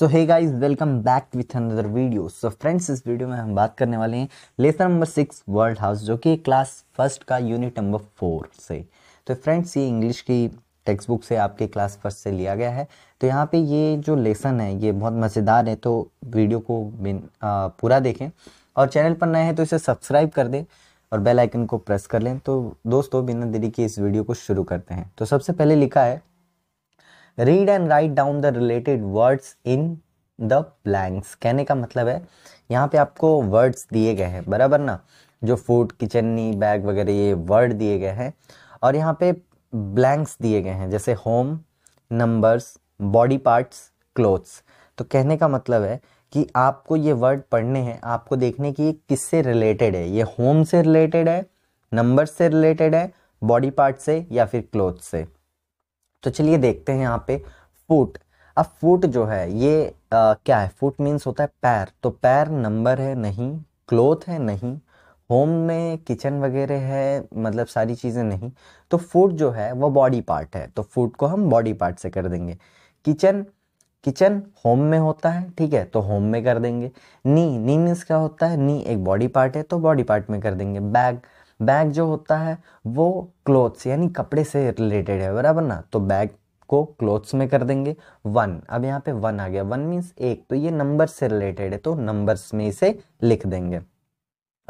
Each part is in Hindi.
so hey guys welcome back with another video so friends इस वीडियो में हम बात करने वाले हैं lesson number six world house जो कि क्लास फर्स्ट का यूनिट नंबर फोर से तो फ्रेंड्स ये इंग्लिश की टेक्स्ट बुक से आपके क्लास फर्स्ट से लिया गया है तो यहाँ पे ये जो लेसन है ये बहुत मज़ेदार है तो वीडियो को बिन आ, पूरा देखें और चैनल पर नए हैं तो इसे सब्सक्राइब कर दें और बेलाइकन को प्रेस कर लें तो दोस्तों बिना देरी के इस वीडियो को शुरू करते हैं तो सबसे पहले लिखा है read and write down the related words in the blanks कहने का मतलब है यहाँ पे आपको वर्ड्स दिए गए हैं बराबर ना जो फूड किचननी बैग वगैरह ये वर्ड दिए गए हैं और यहाँ पे ब्लैंक्स दिए गए हैं जैसे home numbers body parts clothes तो कहने का मतलब है कि आपको ये वर्ड पढ़ने हैं आपको देखने की किससे रिलेटेड है ये होम से रिलेटेड है नंबर से रिलेटेड है बॉडी पार्ट से या फिर क्लोथ से तो चलिए देखते हैं यहाँ पे फुट अब फुट जो है ये आ, क्या है फुट मीन्स होता है पैर तो पैर नंबर है नहीं क्लोथ है नहीं होम में किचन वगैरह है मतलब सारी चीज़ें नहीं तो फूड जो है वो बॉडी पार्ट है तो फूड को हम बॉडी पार्ट से कर देंगे किचन किचन होम में होता है ठीक है तो होम में कर देंगे नी नी मीन्स क्या होता है नी एक बॉडी पार्ट है तो बॉडी पार्ट में कर देंगे बैग बैग जो होता है वो क्लोथ्स यानी कपड़े से रिलेटेड है बराबर ना तो बैग को क्लोथ्स में कर देंगे वन अब यहाँ पे वन आ गया वन मीन्स एक तो ये नंबर से रिलेटेड है तो नंबर्स में इसे लिख देंगे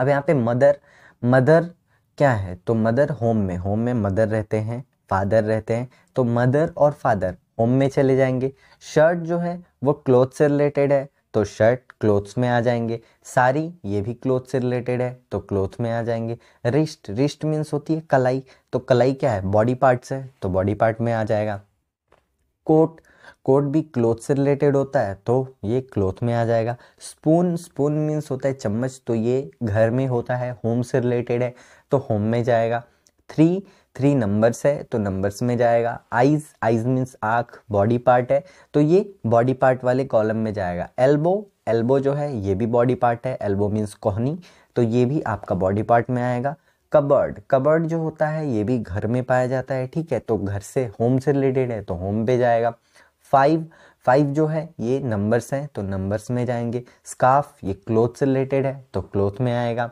अब यहाँ पे मदर मदर क्या है तो मदर होम में होम में मदर रहते हैं फादर रहते हैं तो मदर और फादर होम में चले जाएंगे शर्ट जो है वो क्लोथ से रिलेटेड है तो शर्ट क्लोथ्स में आ जाएंगे साड़ी ये भी क्लोथ से रिलेटेड है तो क्लोथ में आ जाएंगे रिस्ट रिस्ट मीन्स होती है कलाई तो कलाई क्या है बॉडी पार्ट्स है तो बॉडी पार्ट में आ जाएगा कोट कोट भी क्लोथ से रिलेटेड होता है तो ये क्लोथ में आ जाएगा स्पून स्पून मीन्स होता है चम्मच तो ये घर में होता है होम से रिलेटेड है तो होम में जाएगा थ्री थ्री नंबर्स है तो नंबर्स में जाएगा आइज आइज मीन्स आँख बॉडी पार्ट है तो ये बॉडी पार्ट वाले कॉलम में जाएगा एल्बो एल्बो जो है ये भी बॉडी पार्ट है एल्बो मीन्स कोहनी तो ये भी आपका बॉडी पार्ट में आएगा कबर्ड कबर्ड जो होता है ये भी घर में पाया जाता है ठीक है तो घर से होम से रिलेटेड है तो होम पे जाएगा फाइव फाइव जो है ये नंबर्स हैं तो नंबर्स में जाएंगे स्काफ ये क्लोथ से रिलेटेड है तो क्लोथ में आएगा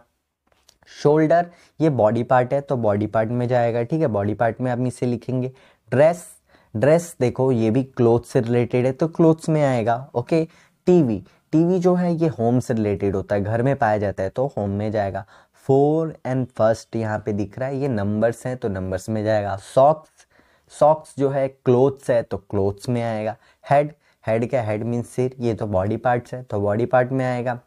शोल्डर ये बॉडी पार्ट है तो बॉडी पार्ट में जाएगा ठीक है बॉडी पार्ट में हम इसे लिखेंगे ड्रेस ड्रेस देखो ये भी क्लोथ से रिलेटेड है तो क्लोथ्स में आएगा ओके टीवी टीवी जो है ये होम से रिलेटेड होता है घर में पाया जाता है तो होम में जाएगा फोर एंड फर्स्ट यहाँ पे दिख रहा है ये नंबर्स हैं तो नंबर्स में जाएगा सॉक्स सॉक्स जो है क्लोथ्स है तो क्लोथ्स में आएगा हेड हेड क्या हेड मीन्स सिर ये तो बॉडी पार्ट्स है तो बॉडी पार्ट में आएगा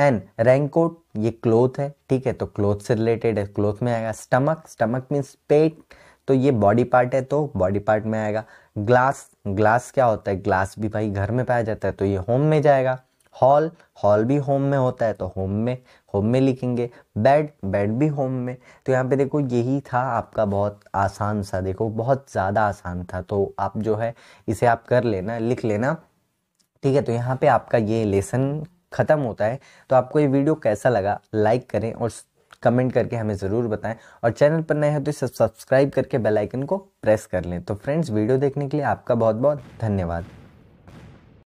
एंड रेनकोट ये क्लोथ है ठीक है तो क्लोथ से रिलेटेड है क्लोथ में आएगा स्टमक स्टमक मीन्स पेट तो ये बॉडी पार्ट है तो बॉडी पार्ट में आएगा ग्लास ग्लास क्या होता है ग्लास भी भाई घर में पाया जाता है तो ये होम में जाएगा हॉल हॉल भी होम में होता है तो होम में होम में लिखेंगे बेड बेड भी होम में तो यहाँ पे देखो यही था आपका बहुत आसान सा देखो बहुत ज़्यादा आसान था तो आप जो है इसे आप कर लेना लिख लेना ठीक है तो यहाँ पे आपका ये लेसन ख़त्म होता है तो आपको ये वीडियो कैसा लगा लाइक करें और कमेंट करके हमें ज़रूर बताएं और चैनल पर नए हो तो इसे सब्सक्राइब करके बेल आइकन को प्रेस कर लें तो फ्रेंड्स वीडियो देखने के लिए आपका बहुत बहुत धन्यवाद